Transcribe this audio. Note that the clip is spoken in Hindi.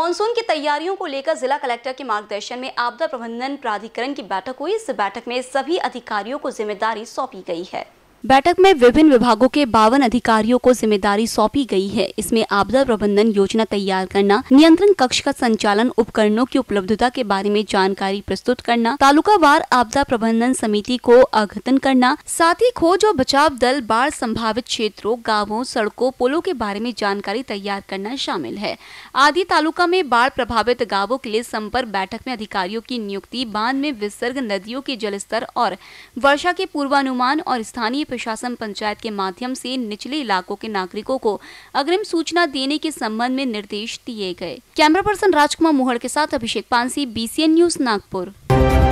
मानसून की तैयारियों को लेकर जिला कलेक्टर के मार्गदर्शन में आपदा प्रबंधन प्राधिकरण की बैठक हुई इस बैठक में सभी अधिकारियों को जिम्मेदारी सौंपी गई है बैठक में विभिन्न विभागों के बावन अधिकारियों को जिम्मेदारी सौंपी गई है इसमें आपदा प्रबंधन योजना तैयार करना नियंत्रण कक्ष का संचालन उपकरणों की उपलब्धता के बारे में जानकारी प्रस्तुत करना तालुकावार आपदा प्रबंधन समिति को अघतन करना साथ ही खोज और बचाव दल बाढ़ संभावित क्षेत्रों गाँवों सड़कों पुलों के बारे में जानकारी तैयार करना शामिल है आदि तालुका में बाढ़ प्रभावित गाँवों के लिए संपर्क बैठक में अधिकारियों की नियुक्ति बांध में विसर्ग नदियों के जलस्तर और वर्षा के पूर्वानुमान और स्थानीय प्रशासन पंचायत के माध्यम से निचले इलाकों के नागरिकों को अग्रिम सूचना देने के संबंध में निर्देश दिए गए कैमरा पर्सन राजकुमार मोहड़ के साथ अभिषेक पानसी बी न्यूज नागपुर